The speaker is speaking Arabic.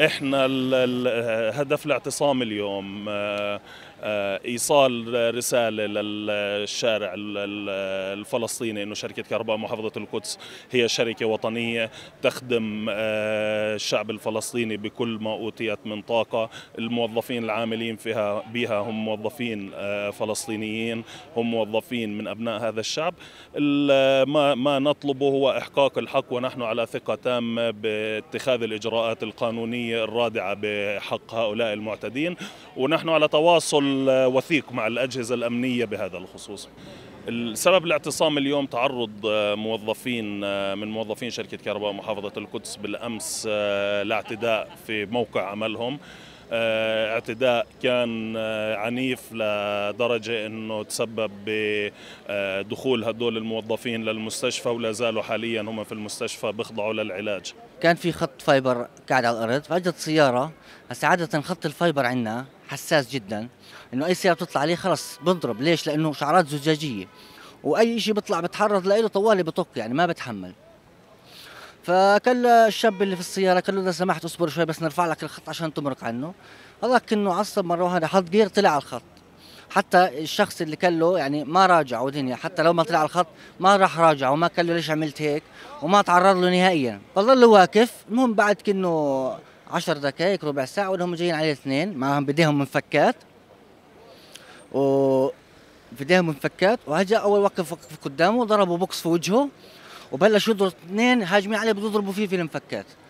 احنا الهدف الاعتصام اليوم آه، آه، ايصال رساله للشارع الفلسطيني انه شركه كهرباء محافظه القدس هي شركه وطنيه تخدم آه، الشعب الفلسطيني بكل ما اوتيت من طاقه، الموظفين العاملين فيها بها هم موظفين آه، فلسطينيين، هم موظفين من ابناء هذا الشعب. ما ما نطلبه هو احقاق الحق ونحن على ثقه تامه باتخاذ الاجراءات القانونيه الرادعه بحق هؤلاء المعتدين، ونحن على تواصل الوثيق مع الأجهزة الأمنية بهذا الخصوص السبب الاعتصام اليوم تعرض آه، موظفين آه، من موظفين شركة كهرباء محافظة القدس بالأمس آه، لاعتداء في موقع عملهم اعتداء كان عنيف لدرجة أنه تسبب بدخول هدول الموظفين للمستشفى ولا زالوا حاليا هم في المستشفى بيخضعوا للعلاج كان في خط فايبر قاعد على الأرض فأجت سيارة هسا عادة خط الفايبر عندنا حساس جدا انه اي سياره بتطلع عليه خلص بنضرب ليش لانه شعرات زجاجيه واي شيء بيطلع بتحرض له طوالي بطق يعني ما بتحمل فقال الشاب اللي في السياره قال له اذا سمحت اصبر شوي بس نرفع لك الخط عشان تمرق عنه هذاك انه عصب مره واحده حط جير طلع على الخط حتى الشخص اللي كان له يعني ما راجع ودنيا حتى لو ما طلع على الخط ما راح راجع وما قال له ليش عملت هيك وما تعرض له نهائيا فضل واقف المهم بعد كأنه عشر دقائق ربع ساعه وانهم جايين عليه اثنين معهم بديهم منفكات و بديهم منفكات وهجا اول وقف قدامه ضربوا بوكس في وجهه وبلشوا يضربوا اثنين هاجمين عليه بيضربوا فيه في المفكات